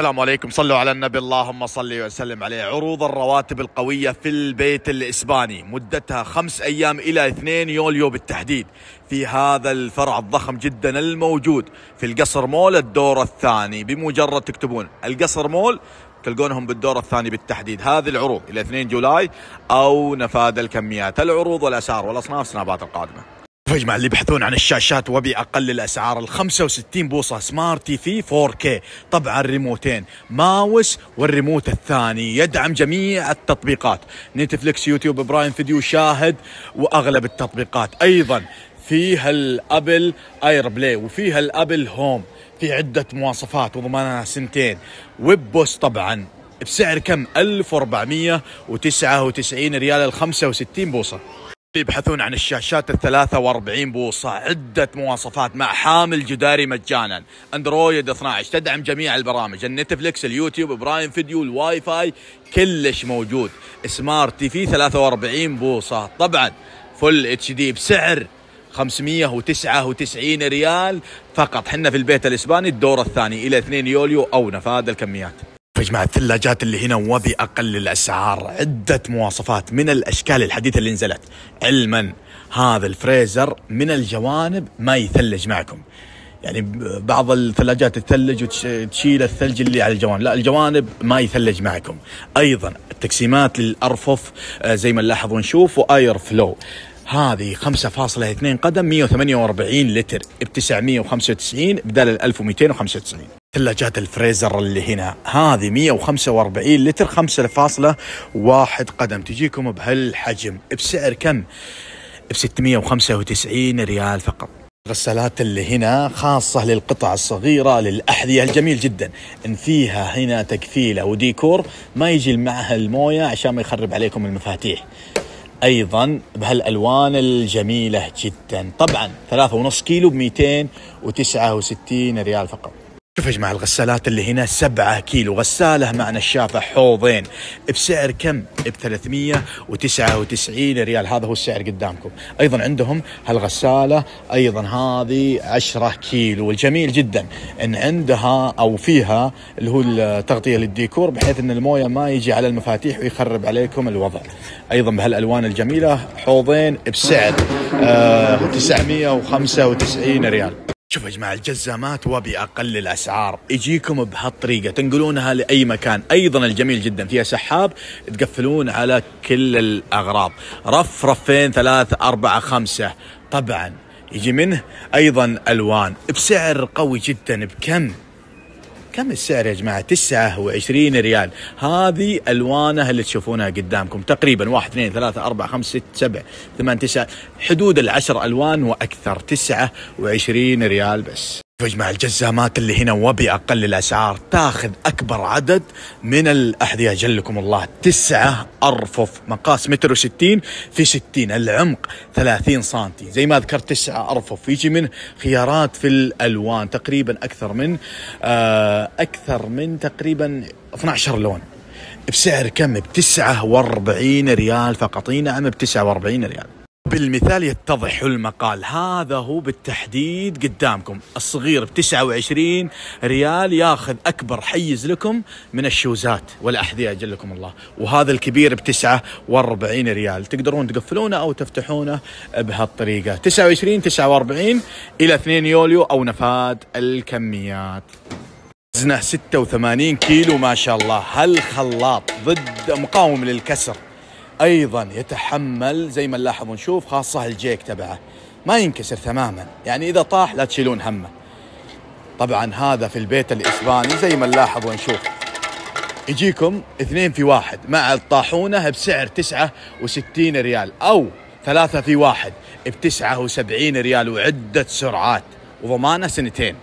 السلام عليكم صلوا على النبي اللهم صل وسلم عليه عروض الرواتب القوية في البيت الإسباني مدتها خمس أيام إلى 2 يوليو بالتحديد في هذا الفرع الضخم جدا الموجود في القصر مول الدور الثاني بمجرد تكتبون القصر مول تلقونهم بالدور الثاني بالتحديد هذه العروض إلى 2 جولاي أو نفاذ الكميات العروض والأسعار والأصناف سنابات القادمة فيجمع اللي يبحثون عن الشاشات وبأقل الأسعار ال 65 بوصة سمارت تي في 4K طبعا ريموتين ماوس والريموت الثاني يدعم جميع التطبيقات نتفلكس يوتيوب برايم فيديو شاهد وأغلب التطبيقات أيضا فيها الابل اير بلاي وفيها الابل هوم في عده مواصفات وضمانها سنتين ويب بوس طبعا بسعر كم 1499 ريال ال 65 بوصه يبحثون عن الشاشات ال 43 بوصة عدة مواصفات مع حامل جداري مجانا اندرويد 12 تدعم جميع البرامج النتفليكس اليوتيوب برايم فيديو الواي فاي كلش موجود سمارت تي في 43 بوصة طبعا فل اتش دي بسعر 599 ريال فقط حنا في البيت الاسباني الدور الثاني الى 2 يوليو او نفاذ الكميات انتج مع الثلاجات اللي هنا وباقل الاسعار عده مواصفات من الاشكال الحديثه اللي نزلت علما هذا الفريزر من الجوانب ما يثلج معكم يعني بعض الثلاجات تثلج وتشيل الثلج اللي على الجوانب لا الجوانب ما يثلج معكم ايضا التقسيمات للارفف آه، زي ما نلاحظ ونشوف واير فلو هذه 5.2 قدم 148 لتر ب 995 بدل 1295 ثلاجات الفريزر اللي هنا هذه 145 لتر 5.1 قدم تجيكم بهالحجم بسعر كم؟ ب 695 ريال فقط الغسالات اللي هنا خاصة للقطع الصغيرة للأحذية الجميل جدا إن فيها هنا تكفيلة وديكور ما يجي معها الموية عشان ما يخرب عليكم المفاتيح ايضا بهالالوان الجميله جدا طبعا ثلاثة ونص كيلو ب 269 ريال فقط شوف يا جماعة الغسالات اللي هنا 7 كيلو غسالة مع نشافة حوضين بسعر كم؟ ب 399 ريال هذا هو السعر قدامكم أيضا عندهم هالغسالة أيضا هذه 10 كيلو والجميل جدا أن عندها أو فيها اللي هو التغطية للديكور بحيث أن الموية ما يجي على المفاتيح ويخرب عليكم الوضع أيضا بهالألوان الجميلة حوضين بسعر آه 995 ريال شوفوا يا جماعه الجزامات وباقل الاسعار يجيكم بهالطريقه تنقلونها لاي مكان ايضا الجميل جدا فيها سحاب تقفلون على كل الاغراض رف رفين ثلاث اربعه خمسه طبعا يجي منه ايضا الوان بسعر قوي جدا بكم كم السعر يا جماعه 29 ريال هذه الوانه اللي تشوفونها قدامكم تقريبا 1 2 3 4 5 6 7 8 9 حدود العشر الوان واكثر 29 ريال بس بجمع الجزامات اللي هنا وبأقل الأسعار تاخذ أكبر عدد من الأحذية جلكم الله تسعة أرفف مقاس متر وستين في ستين العمق ثلاثين سنتي زي ما ذكرت تسعة أرفف يجي منه خيارات في الألوان تقريبا أكثر من آه، أكثر من تقريبا 12 لون بسعر كم ب 49 ريال فقط نعم ب 49 ريال بالمثال يتضح المقال هذا هو بالتحديد قدامكم الصغير ب 29 ريال ياخذ اكبر حيز لكم من الشوزات والاحذيه اجلكم الله وهذا الكبير ب 49 ريال تقدرون تقفلونه او تفتحونه بهالطريقه 29 49 الى 2 يوليو او نفاد الكميات وزنه 86 كيلو ما شاء الله هالخلاط ضد مقاوم للكسر ايضا يتحمل زي ما نلاحظ ونشوف خاصه الجيك تبعه ما ينكسر تماما يعني اذا طاح لا تشيلون همه طبعا هذا في البيت الاسباني زي ما نلاحظ ونشوف يجيكم اثنين في واحد مع الطاحونة بسعر تسعة وستين ريال أو ثلاثة في واحد بتسعة وسبعين ريال وعدة سرعات وضمانة سنتين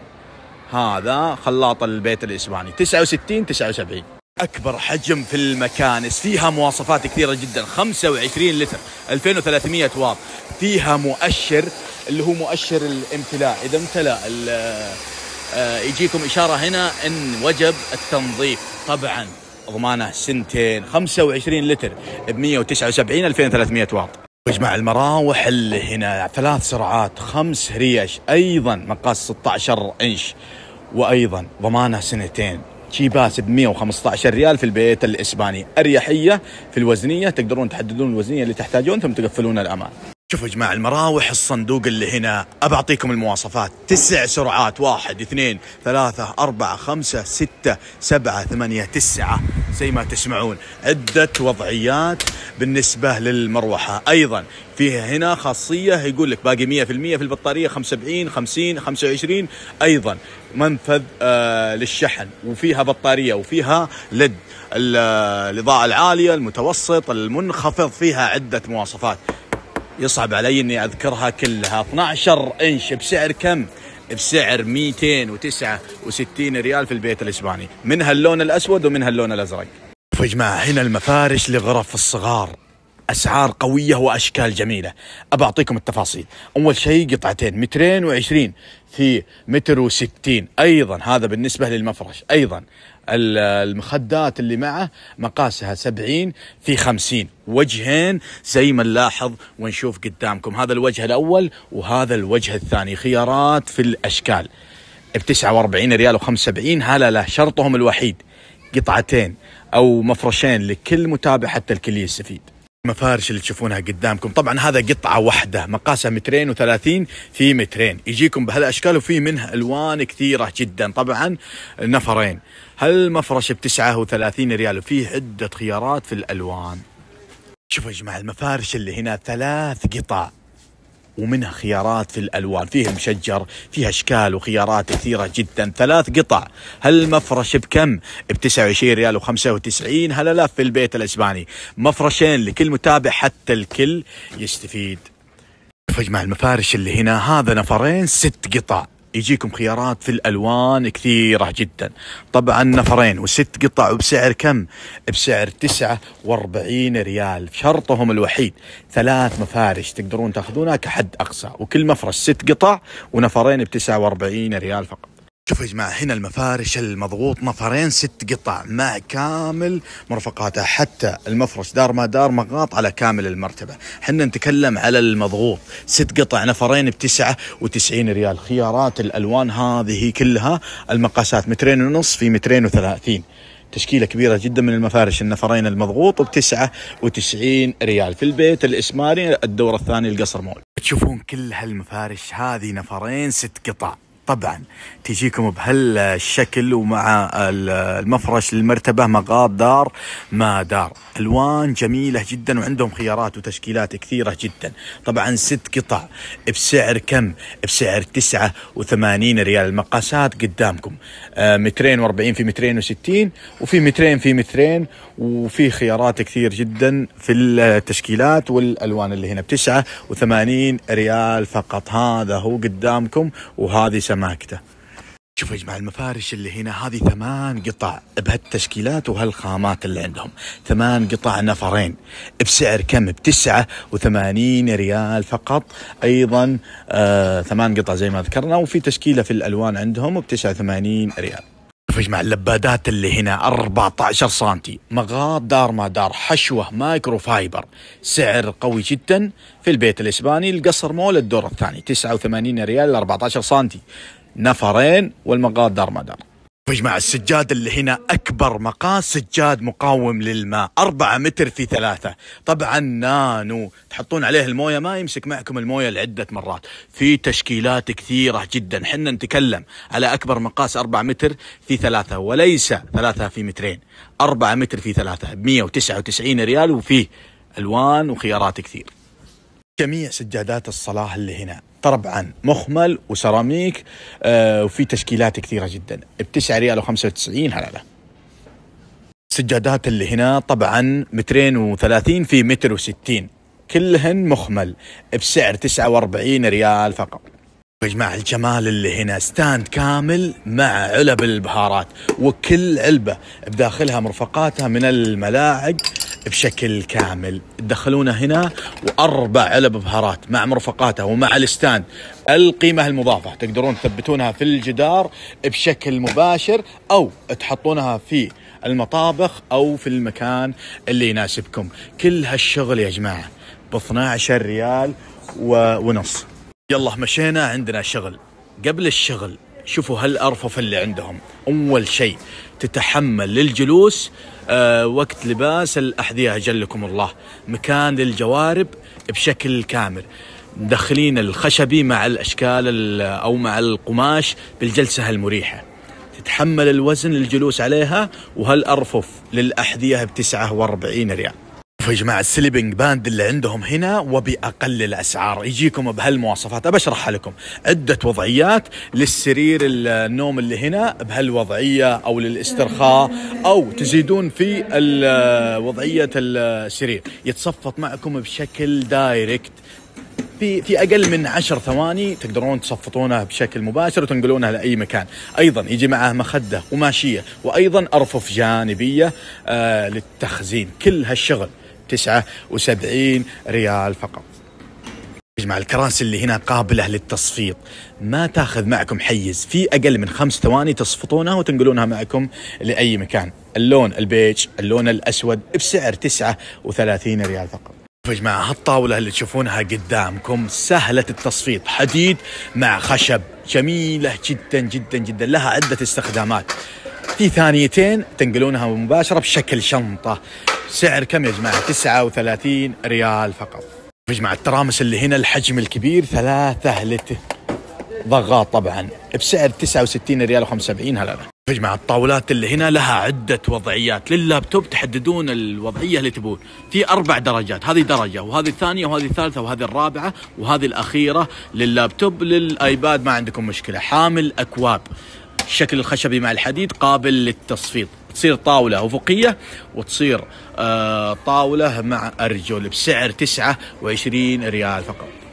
هذا خلاط البيت الإسباني تسعة وستين تسعة وسبعين أكبر حجم في المكانس فيها مواصفات كثيرة جدا 25 لتر 2300 واط فيها مؤشر اللي هو مؤشر الامتلاء إذا امتلأ آه، يجيكم إشارة هنا أن وجب التنظيف طبعا ضمانه سنتين 25 لتر ب 179 2300 واط مجمع المراوح اللي هنا ثلاث سرعات خمس ريش أيضا مقاس 16 إنش وأيضا ضمانه سنتين كيباس ب 115 ريال في البيت الاسباني اريحيه في الوزنيه تقدرون تحددون الوزنيه اللي تحتاجون ثم تقفلون الامان شوفوا يا جماعة المراوح الصندوق اللي هنا أبعطيكم المواصفات تسع سرعات واحد اثنين ثلاثة أربعة خمسة ستة سبعة ثمانية تسعة زي ما تسمعون عدة وضعيات بالنسبة للمروحة أيضا فيها هنا خاصية يقول لك باقي مية في المية في البطارية خمسة خمسين خمسة وعشرين أيضا منفذ آه للشحن وفيها بطارية وفيها لد الإضاءة العالية المتوسط المنخفض فيها عدة مواصفات يصعب علي اني اذكرها كلها 12 انش بسعر كم؟ بسعر 269 ريال في البيت الاسباني منها اللون الاسود ومنها اللون الازرق يا جماعه هنا المفارش لغرف الصغار اسعار قويه واشكال جميله ابى اعطيكم التفاصيل اول شيء قطعتين مترين وعشرين في متر وستين ايضا هذا بالنسبه للمفرش ايضا المخدات اللي معه مقاسها 70 في 50 وجهين زي ما نلاحظ ونشوف قدامكم هذا الوجه الأول وهذا الوجه الثاني خيارات في الأشكال ب 49 ريال و75 هلا لا شرطهم الوحيد قطعتين أو مفرشين لكل متابع حتى الكل يستفيد المفارش اللي تشوفونها قدامكم طبعا هذا قطعة واحدة مقاسها مترين وثلاثين في مترين يجيكم بهالأشكال وفي منها ألوان كثيرة جدا طبعا نفرين هالمفرش بتسعة وثلاثين ريال وفيه عدة خيارات في الألوان شوفوا يا جماعة المفارش اللي هنا ثلاث قطع ومنها خيارات في الألوان فيها مشجر فيها أشكال وخيارات كثيرة جدا ثلاث قطع هل مفرش بكم ب 29 ريال و95 لا في البيت الإسباني مفرشين لكل متابع حتى الكل يستفيد فجمع المفارش اللي هنا هذا نفرين ست قطع يجيكم خيارات في الالوان كثيره جدا طبعا نفرين وست قطع وبسعر كم بسعر 49 ريال شرطهم الوحيد ثلاث مفارش تقدرون تاخذونها كحد اقصى وكل مفرش ست قطع ونفرين ب 49 ريال فقط شوفوا يا جماعة هنا المفارش المضغوط نفرين ست قطع مع كامل مرفقاتها حتى المفرش دار ما دار مغاط على كامل المرتبة حنا نتكلم على المضغوط ست قطع نفرين بتسعة وتسعين ريال خيارات الألوان هذه كلها المقاسات مترين ونص في مترين وثلاثين تشكيلة كبيرة جدا من المفارش النفرين المضغوط بتسعة وتسعين ريال في البيت الإسماري الدور الثاني القصر مول تشوفون كل هالمفارش هذه نفرين ست قطع طبعا تجيكم بهالشكل ومع المفرش للمرتبة مقاب دار ما دار ألوان جميلة جدا وعندهم خيارات وتشكيلات كثيرة جدا طبعا ست قطع بسعر كم بسعر تسعة وثمانين ريال المقاسات قدامكم آه، مترين واربعين في مترين وستين وفي مترين في مترين وفي خيارات كثير جدا في التشكيلات والألوان اللي هنا بتسعة وثمانين ريال فقط هذا هو قدامكم وهذه ماكده شوفوا يا جماعه المفارش اللي هنا هذه ثمان قطع بهالتشكيلات وهالخامات اللي عندهم ثمان قطع نفرين بسعر كم بتسعة وثمانين ريال فقط ايضا آه ثمان قطع زي ما ذكرنا وفي تشكيله في الالوان عندهم ب وثمانين ريال شوف يا جماعه اللبادات اللي هنا 14 سم مغاط دار ما دار حشوه مايكرو فايبر سعر قوي جدا في البيت الاسباني القصر مول الدور الثاني 89 ريال 14 سم نفرين والمغاط دار ما دار يا جماعة السجاد اللي هنا أكبر مقاس سجاد مقاوم للماء أربعة متر في ثلاثة طبعا نانو تحطون عليه الموية ما يمسك معكم الموية لعدة مرات في تشكيلات كثيرة جدا حنا نتكلم على أكبر مقاس أربعة متر في ثلاثة وليس ثلاثة في مترين أربعة متر في ثلاثة بمية وتسعة وتسعين ريال وفيه ألوان وخيارات كثير جميع سجادات الصلاة اللي هنا طبعا مخمل وسيراميك آه وفي تشكيلات كثيرة جدا ب 9 ريال و95 هلالة السجادات اللي هنا طبعا مترين وثلاثين في متر وستين كلهن مخمل بسعر 49 ريال فقط يا جماعة الجمال اللي هنا ستاند كامل مع علب البهارات وكل علبة بداخلها مرفقاتها من الملاعق بشكل كامل تدخلونه هنا واربع علب بهارات مع مرفقاتها ومع الستاند القيمه المضافه تقدرون تثبتونها في الجدار بشكل مباشر او تحطونها في المطابخ او في المكان اللي يناسبكم كل هالشغل يا جماعه ب 12 ريال و... ونص يلا مشينا عندنا شغل قبل الشغل شوفوا هالارفف اللي عندهم اول شيء تتحمل للجلوس أه وقت لباس الأحذية أجلكم الله مكان للجوارب بشكل كامل مدخلين الخشبي مع الأشكال أو مع القماش بالجلسة المريحة تتحمل الوزن للجلوس عليها وهالأرفف للأحذية ب 49 ريال شوفوا يا جماعة السليبنج باند اللي عندهم هنا وبأقل الأسعار يجيكم بهالمواصفات ابى اشرحها لكم عدة وضعيات للسرير النوم اللي هنا بهالوضعية أو للاسترخاء أو تزيدون في وضعية السرير يتصفط معكم بشكل دايركت في في اقل من عشر ثواني تقدرون تصفطونه بشكل مباشر وتنقلونه لاي مكان، ايضا يجي معه مخده وماشيه وايضا ارفف جانبيه آه للتخزين، كل هالشغل 79 ريال فقط جماعة الكراسي اللي هنا قابلة للتصفيط ما تاخذ معكم حيز في أقل من خمس ثواني تصفطونها وتنقلونها معكم لأي مكان اللون البيج اللون الأسود بسعر 39 ريال فقط يا جماعة هالطاولة اللي تشوفونها قدامكم سهلة التصفيط حديد مع خشب جميلة جدا جدا جدا لها عدة استخدامات في ثانيتين تنقلونها مباشرة بشكل شنطة سعر كم يا جماعه 39 ريال فقط يا جماعه الترامس اللي هنا الحجم الكبير ثلاثة لتر ضغاط طبعا بسعر 69 ريال و75 هلا يا جماعه الطاولات اللي هنا لها عده وضعيات لللابتوب تحددون الوضعيه اللي تبون في اربع درجات هذه درجه وهذه الثانيه وهذه الثالثه وهذه الرابعه وهذه الاخيره لللابتوب للايباد ما عندكم مشكله حامل اكواب الشكل الخشبي مع الحديد قابل للتصفيط تصير طاولة أفقية وتصير آه، طاولة مع أرجل بسعر 29 ريال فقط